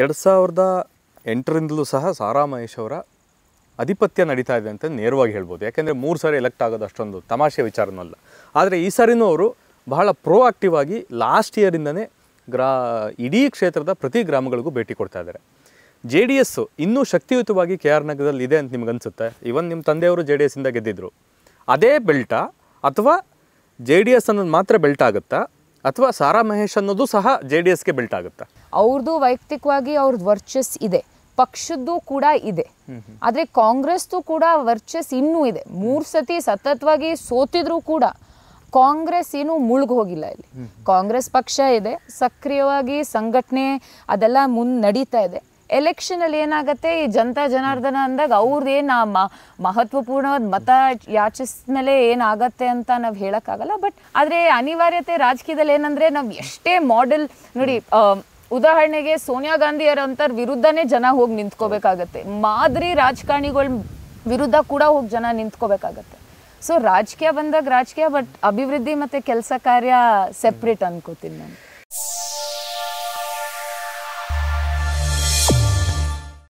ಎರಡು ಸಾವಿರದ ಎಂಟರಿಂದಲೂ ಸಹ ಸಾರಾ ಮಹೇಶ್ ಅವರ ಆಧಿಪತ್ಯ ನಡೀತಾ ಇದೆ ಅಂತ ನೇರವಾಗಿ ಹೇಳ್ಬೋದು ಯಾಕೆಂದರೆ ಮೂರು ಸಾರಿ ಎಲೆಕ್ಟ್ ಆಗೋದು ಅಷ್ಟೊಂದು ತಮಾಷೆ ವಿಚಾರನಲ್ಲ ಆದರೆ ಈ ಸಾರಿನೂ ಅವರು ಬಹಳ ಪ್ರೋ ಆಕ್ಟಿವ್ ಆಗಿ ಲಾಸ್ಟ್ ಇಯರಿಂದನೇ ಗ್ರಾ ಇಡೀ ಕ್ಷೇತ್ರದ ಪ್ರತಿ ಗ್ರಾಮಗಳಿಗೂ ಭೇಟಿ ಕೊಡ್ತಾ ಇದ್ದಾರೆ ಜೆ ಡಿ ಎಸ್ಸು ಇನ್ನೂ ಶಕ್ತಿಯುತವಾಗಿ ಕೆ ಆರ್ ನಗರದಲ್ಲಿ ಇದೆ ಅಂತ ನಿಮ್ಗೆ ಅನಿಸುತ್ತೆ ಇವನ್ ನಿಮ್ಮ ತಂದೆಯವರು ಜೆ ಡಿ ಎಸ್ಸಿಂದ ಗೆದ್ದಿದ್ರು ಅದೇ ಬೆಲ್ಟ ಅಥವಾ ಜೆ ಡಿ ಎಸ್ ಅನ್ನೋದು ಮಾತ್ರ ಬೆಲ್ಟ್ ಆಗುತ್ತಾ ಅಥವಾ ಸಾರಾ ಮಹೇಶ್ ಅನ್ನೋದು ಸಹ ಜೆ ಡಿ ಎಸ್ಗೆ ಬಿಲ್ಟ್ ಆಗುತ್ತೆ ಅವ್ರದ್ದು ವೈಯಕ್ತಿಕವಾಗಿ ಅವ್ರದ್ದು ವರ್ಚಸ್ ಇದೆ ಪಕ್ಷದ್ದು ಕೂಡ ಇದೆ ಆದರೆ ಕಾಂಗ್ರೆಸ್ದು ಕೂಡ ವರ್ಚಸ್ ಇನ್ನೂ ಇದೆ ಮೂರು ಸತಿ ಸತತವಾಗಿ ಸೋತಿದ್ರು ಕೂಡ ಕಾಂಗ್ರೆಸ್ ಏನು ಮುಳುಗು ಹೋಗಿಲ್ಲ ಇಲ್ಲಿ ಕಾಂಗ್ರೆಸ್ ಪಕ್ಷ ಇದೆ ಸಕ್ರಿಯವಾಗಿ ಸಂಘಟನೆ ಅದೆಲ್ಲ ಮುಂದೆ ನಡೀತಾ ಇದೆ ಎಲೆಕ್ಷನಲ್ಲಿ ಏನಾಗುತ್ತೆ ಈ ಜನತಾ ಜನಾರ್ದನ ಅಂದಾಗ ಅವ್ರದ್ದೇನು ಮಹತ್ವಪೂರ್ಣವಾದ ಮತ ಯಾಚಿಸ್ಮೇಲೆ ಏನಾಗತ್ತೆ ಅಂತ ನಾವು ಹೇಳೋಕ್ಕಾಗಲ್ಲ ಬಟ್ ಆದರೆ ಅನಿವಾರ್ಯತೆ ರಾಜಕೀಯದಲ್ಲಿ ಏನಂದರೆ ನಾವು ಎಷ್ಟೇ ಮಾಡೆಲ್ ನೋಡಿ ಉದಾಹರಣೆಗೆ ಸೋನಿಯಾ ಗಾಂಧಿ ವಿರುದ್ಧನೇ ಜನ ಹೋಗಿ ನಿಂತ್ಕೋಬೇಕಾಗತ್ತೆ ಮಾದರಿ ರಾಜಕಾರಣಿಗಳ ವಿರುದ್ಧ ಕೂಡ ಹೋಗಿ ಜನ ನಿಂತ್ಕೋಬೇಕಾಗತ್ತೆ ಸೊ ರಾಜಕೀಯ ಬಂದಾಗ ರಾಜಕೀಯ ಬಟ್ ಅಭಿವೃದ್ಧಿ ಮತ್ತು ಕೆಲಸ ಕಾರ್ಯ ಸೆಪ್ರೇಟ್ ಅನ್ಕೋತೀನಿ ನಾನು